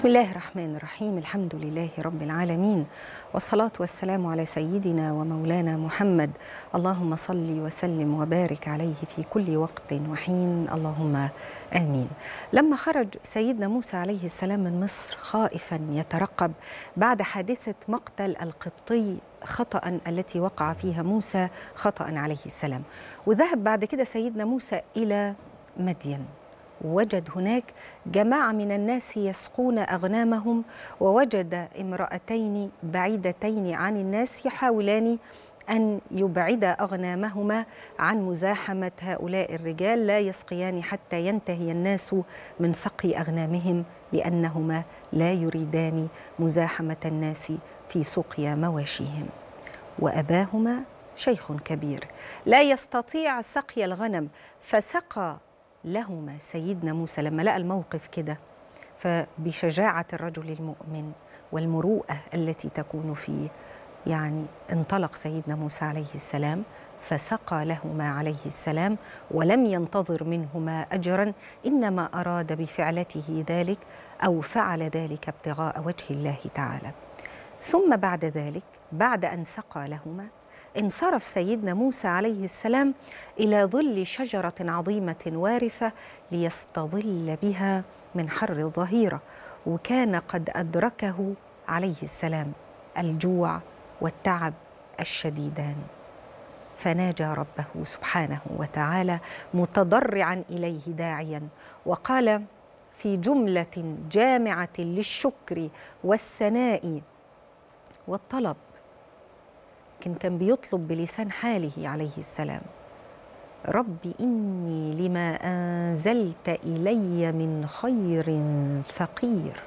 بسم الله الرحمن الرحيم الحمد لله رب العالمين والصلاة والسلام على سيدنا ومولانا محمد اللهم صل وسلم وبارك عليه في كل وقت وحين اللهم آمين لما خرج سيدنا موسى عليه السلام من مصر خائفا يترقب بعد حادثة مقتل القبطي خطأ التي وقع فيها موسى خطأ عليه السلام وذهب بعد كده سيدنا موسى إلى مدين وجد هناك جماعة من الناس يسقون أغنامهم ووجد امرأتين بعيدتين عن الناس يحاولان أن يبعدا أغنامهما عن مزاحمة هؤلاء الرجال لا يسقيان حتى ينتهي الناس من سقي أغنامهم لأنهما لا يريدان مزاحمة الناس في سقيا مواشيهم وأباهما شيخ كبير لا يستطيع سقي الغنم فسقى لهما سيدنا موسى لما لقى الموقف كده فبشجاعة الرجل المؤمن والمروءة التي تكون فيه يعني انطلق سيدنا موسى عليه السلام فسقى لهما عليه السلام ولم ينتظر منهما اجرا انما اراد بفعلته ذلك او فعل ذلك ابتغاء وجه الله تعالى ثم بعد ذلك بعد ان سقى لهما انصرف سيدنا موسى عليه السلام إلى ظل شجرة عظيمة وارفة ليستظل بها من حر الظهيرة وكان قد أدركه عليه السلام الجوع والتعب الشديدان فناجى ربه سبحانه وتعالى متضرعا اليه داعيا وقال في جمله جامعه للشكر والثناء والطلب لكن كان بيطلب بلسان حاله عليه السلام رب إني لما أنزلت إلي من خير فقير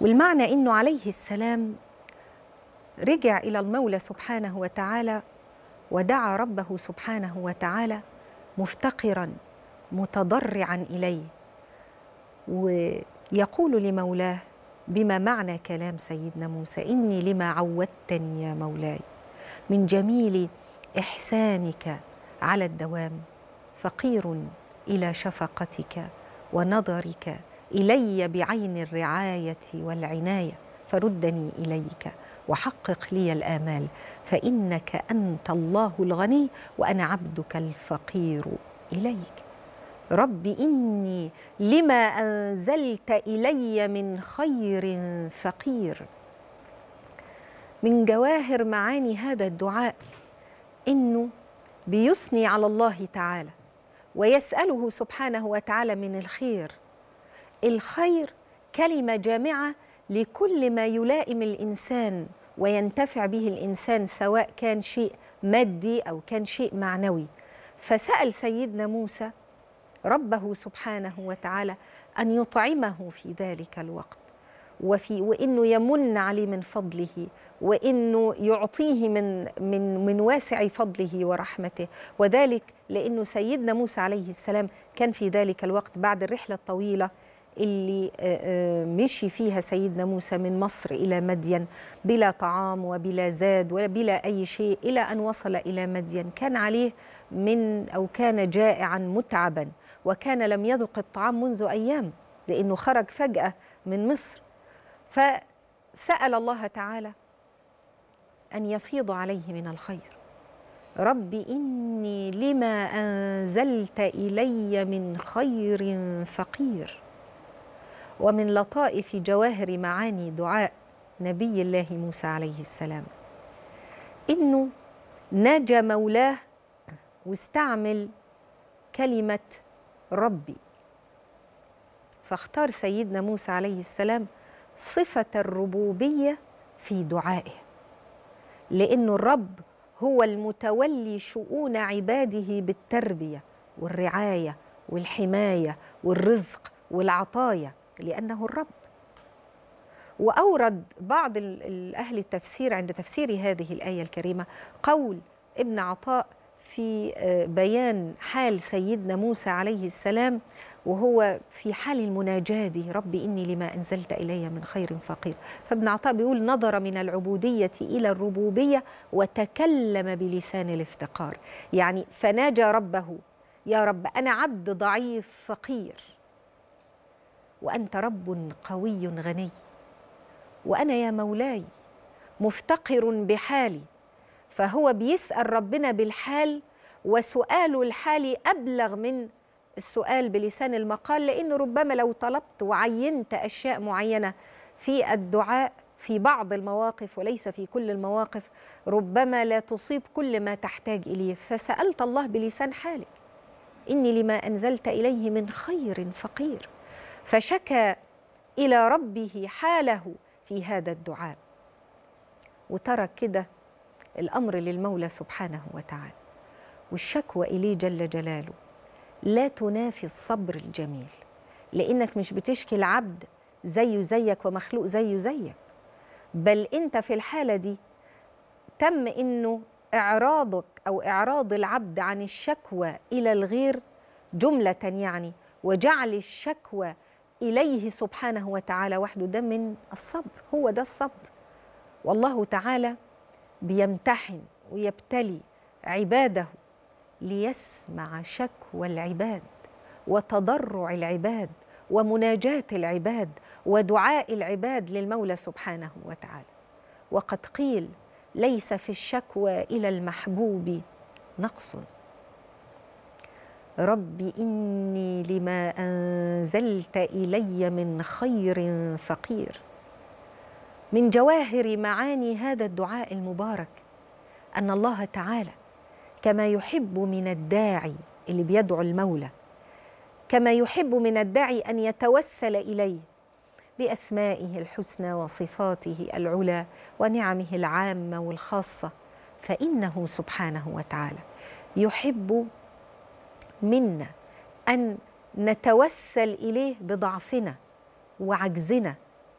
والمعنى إنه عليه السلام رجع إلى المولى سبحانه وتعالى ودعا ربه سبحانه وتعالى مفتقرا متضرعا إليه ويقول لمولاه بما معنى كلام سيدنا موسى إني لما عودتني يا مولاي من جميل إحسانك على الدوام فقير إلى شفقتك ونظرك إلي بعين الرعاية والعناية فردني إليك وحقق لي الآمال فإنك أنت الله الغني وأنا عبدك الفقير إليك رب إني لما أنزلت إلي من خير فقير من جواهر معاني هذا الدعاء إنه بيثني على الله تعالى ويسأله سبحانه وتعالى من الخير الخير كلمة جامعة لكل ما يلائم الإنسان وينتفع به الإنسان سواء كان شيء مادي أو كان شيء معنوي فسأل سيدنا موسى ربه سبحانه وتعالى أن يطعمه في ذلك الوقت وفي وانه يمن عليه من فضله وانه يعطيه من من من واسع فضله ورحمته وذلك لانه سيدنا موسى عليه السلام كان في ذلك الوقت بعد الرحله الطويله اللي آه، آه، مشي فيها سيدنا موسى من مصر الى مدين بلا طعام وبلا زاد وبلا اي شيء الى ان وصل الى مدين كان عليه من او كان جائعا متعبا وكان لم يذق الطعام منذ أيام لأنه خرج فجأة من مصر فسأل الله تعالى أن يفيض عليه من الخير رب إني لما أنزلت إلي من خير فقير ومن لطائف جواهر معاني دعاء نبي الله موسى عليه السلام إنه نجا مولاه واستعمل كلمة ربي فاختار سيدنا موسى عليه السلام صفة الربوبية في دعائه لأنه الرب هو المتولي شؤون عباده بالتربية والرعاية والحماية والرزق والعطايا لأنه الرب وأورد بعض أهل التفسير عند تفسير هذه الآية الكريمة قول ابن عطاء في آه، بيان حال سيدنا موسى عليه السلام وهو في حال المناجاة دي ربي إني لما أنزلت إلي من خير فقير فابن عطاء بيقول نظر من العبودية إلى الربوبية وتكلم بلسان الافتقار يعني فناجى ربه يا رب أنا عبد ضعيف فقير وأنت رب قوي غني وأنا يا مولاي مفتقر بحالي فهو بيسأل ربنا بالحال وسؤاله الحالي أبلغ من السؤال بلسان المقال لأنه ربما لو طلبت وعينت أشياء معينة في الدعاء في بعض المواقف وليس في كل المواقف ربما لا تصيب كل ما تحتاج إليه فسألت الله بلسان حالك إني لما أنزلت إليه من خير فقير فشكى إلى ربه حاله في هذا الدعاء وترك كده الأمر للمولى سبحانه وتعالى والشكوى إليه جل جلاله لا تنافي الصبر الجميل لأنك مش بتشكي العبد زيه زيك ومخلوق زيه زيك بل أنت في الحالة دي تم أنه إعراضك أو إعراض العبد عن الشكوى إلى الغير جملة يعني وجعل الشكوى إليه سبحانه وتعالى وحده ده من الصبر هو ده الصبر والله تعالى بيمتحن ويبتلي عباده ليسمع شكوى العباد وتضرع العباد ومناجاه العباد ودعاء العباد للمولى سبحانه وتعالى وقد قيل ليس في الشكوى الى المحبوب نقص رب اني لما انزلت الي من خير فقير من جواهر معاني هذا الدعاء المبارك ان الله تعالى كما يحب من الداعي اللي بيدعو المولى كما يحب من الداعي ان يتوسل اليه باسمائه الحسنى وصفاته العلى ونعمه العامه والخاصه فانه سبحانه وتعالى يحب منا ان نتوسل اليه بضعفنا وعجزنا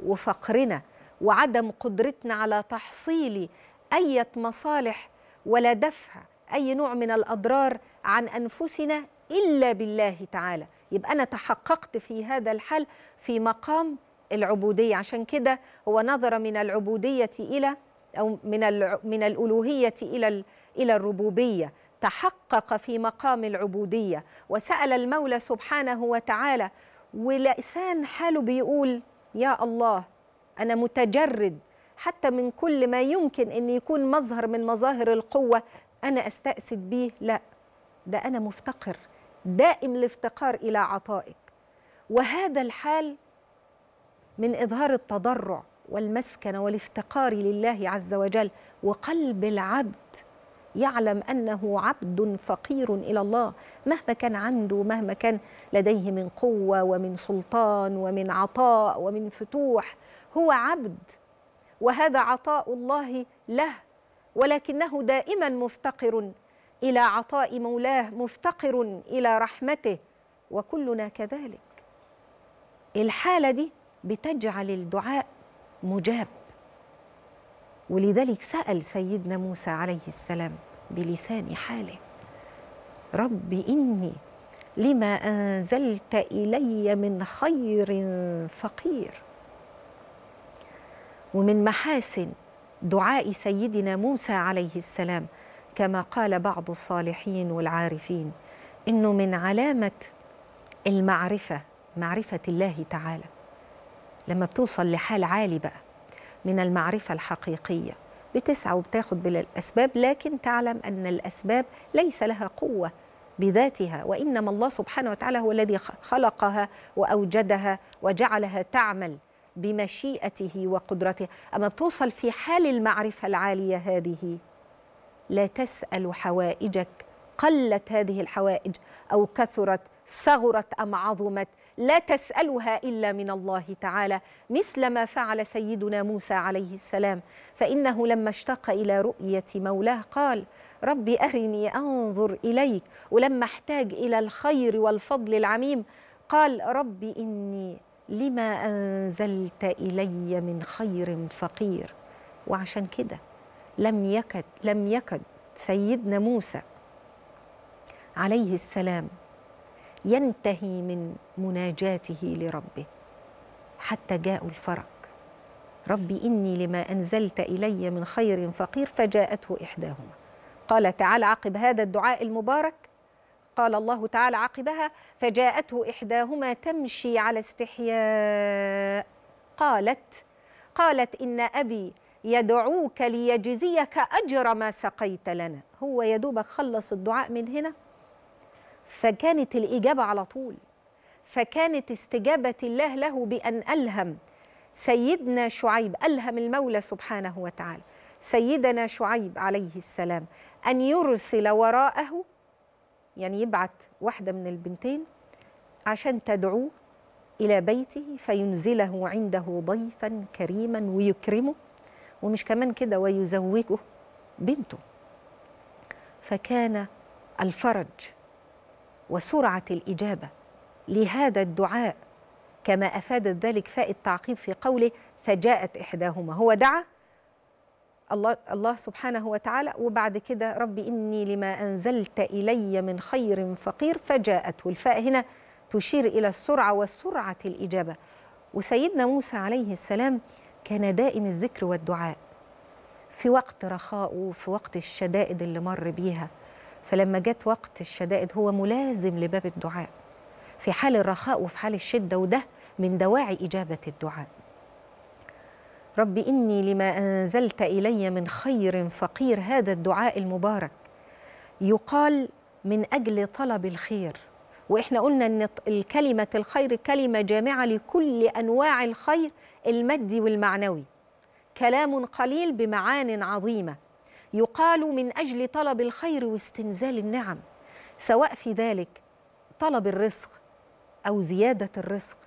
وفقرنا وعدم قدرتنا على تحصيل أي مصالح ولا دفع أي نوع من الأضرار عن أنفسنا إلا بالله تعالى يبقى أنا تحققت في هذا الحال في مقام العبودية عشان كده هو نظر من العبودية إلى أو من من الألوهية إلى إلى الربوبية تحقق في مقام العبودية وسأل المولى سبحانه وتعالى ولسان حاله بيقول يا الله أنا متجرد حتى من كل ما يمكن أن يكون مظهر من مظاهر القوة أنا أستأسد بيه لا ده أنا مفتقر دائم الافتقار إلى عطائك وهذا الحال من إظهار التضرع والمسكنة والافتقار لله عز وجل وقلب العبد يعلم أنه عبد فقير إلى الله مهما كان عنده مهما كان لديه من قوة ومن سلطان ومن عطاء ومن فتوح هو عبد وهذا عطاء الله له ولكنه دائما مفتقر الى عطاء مولاه مفتقر الى رحمته وكلنا كذلك الحاله دي بتجعل الدعاء مجاب ولذلك سال سيدنا موسى عليه السلام بلسان حاله رب اني لما انزلت الي من خير فقير ومن محاسن دعاء سيدنا موسى عليه السلام كما قال بعض الصالحين والعارفين انه من علامه المعرفه معرفه الله تعالى لما بتوصل لحال عالي بقى من المعرفه الحقيقيه بتسعى وبتاخد بالاسباب لكن تعلم ان الاسباب ليس لها قوه بذاتها وانما الله سبحانه وتعالى هو الذي خلقها واوجدها وجعلها تعمل بمشيئته وقدرته أما بتوصل في حال المعرفة العالية هذه لا تسأل حوائجك قلت هذه الحوائج أو كثرت صغرت أم عظمت لا تسألها إلا من الله تعالى مثل ما فعل سيدنا موسى عليه السلام فإنه لما اشتاق إلى رؤية مولاه قال ربي أرني أنظر إليك ولما احتاج إلى الخير والفضل العميم قال ربي إني لما أنزلت إلي من خير فقير وعشان كده لم يكد لم يكد سيدنا موسى عليه السلام ينتهي من مناجاته لربه حتى جاءوا الفرج ربي إني لما أنزلت إلي من خير فقير فجاءته إحداهما قال تعالى عقب هذا الدعاء المبارك قال الله تعالى عقبها فجاءته إحداهما تمشي على استحياء قالت قالت إن أبي يدعوك ليجزيك أجر ما سقيت لنا هو يا دوبك خلص الدعاء من هنا فكانت الإجابة على طول فكانت استجابة الله له بأن ألهم سيدنا شعيب ألهم المولى سبحانه وتعالى سيدنا شعيب عليه السلام أن يرسل وراءه يعني يبعت واحدة من البنتين عشان تدعوه إلى بيته فينزله عنده ضيفا كريما ويكرمه ومش كمان كده ويزوجه بنته فكان الفرج وسرعة الإجابة لهذا الدعاء كما أفادت ذلك فائد تعقيب في قوله فجاءت إحداهما هو دعا الله الله سبحانه وتعالى وبعد كده ربي اني لما انزلت الي من خير فقير فجاءت والفاء هنا تشير الى السرعه وسرعه الاجابه وسيدنا موسى عليه السلام كان دائم الذكر والدعاء في وقت رخاء وفي وقت الشدائد اللي مر بيها فلما جت وقت الشدائد هو ملازم لباب الدعاء في حال الرخاء وفي حال الشده وده من دواعي اجابه الدعاء رب إني لما أنزلت إلي من خير فقير هذا الدعاء المبارك يقال من أجل طلب الخير وإحنا قلنا أن الكلمة الخير كلمة جامعة لكل أنواع الخير المادي والمعنوي كلام قليل بمعان عظيمة يقال من أجل طلب الخير واستنزال النعم سواء في ذلك طلب الرزق أو زيادة الرزق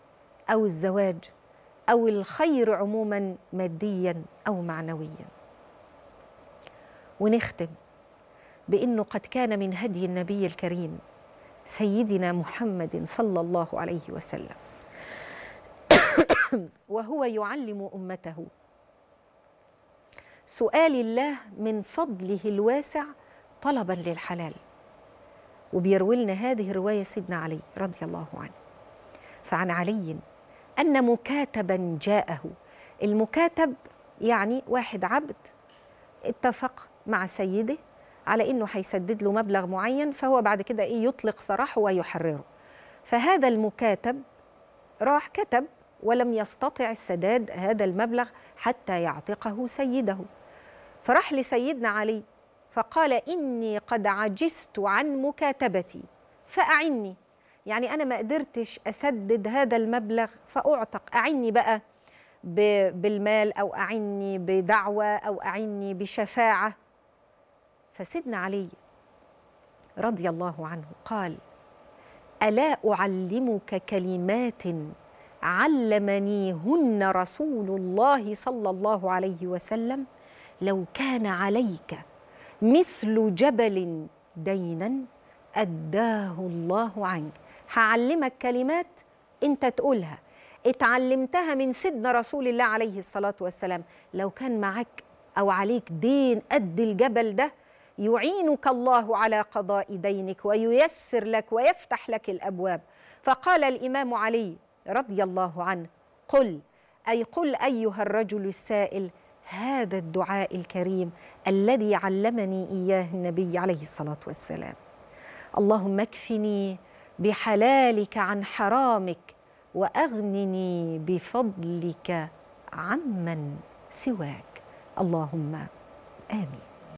أو الزواج أو الخير عموما ماديا أو معنويا ونختم بأنه قد كان من هدي النبي الكريم سيدنا محمد صلى الله عليه وسلم وهو يعلم أمته سؤال الله من فضله الواسع طلبا للحلال وبيروي لنا هذه الرواية سيدنا علي رضي الله عنه فعن علي أن مكاتبا جاءه المكاتب يعني واحد عبد اتفق مع سيده على انه هيسدد له مبلغ معين فهو بعد كده ايه يطلق سراحه ويحرره فهذا المكاتب راح كتب ولم يستطع السداد هذا المبلغ حتى يعتقه سيده فراح لسيدنا علي فقال اني قد عجزت عن مكاتبتي فاعني يعني انا ما قدرتش اسدد هذا المبلغ فاعتق اعني بقى بالمال او اعني بدعوه او اعني بشفاعه فسيدنا علي رضي الله عنه قال الا اعلمك كلمات علمنيهن رسول الله صلى الله عليه وسلم لو كان عليك مثل جبل دينا اداه الله عنك هعلمك كلمات انت تقولها اتعلمتها من سيدنا رسول الله عليه الصلاة والسلام لو كان معاك أو عليك دين قد الجبل ده يعينك الله على قضاء دينك وييسر لك ويفتح لك الأبواب فقال الإمام علي رضي الله عنه قل أي قل أيها الرجل السائل هذا الدعاء الكريم الذي علمني إياه النبي عليه الصلاة والسلام اللهم اكفني بحلالك عن حرامك واغنني بفضلك عمن سواك اللهم امين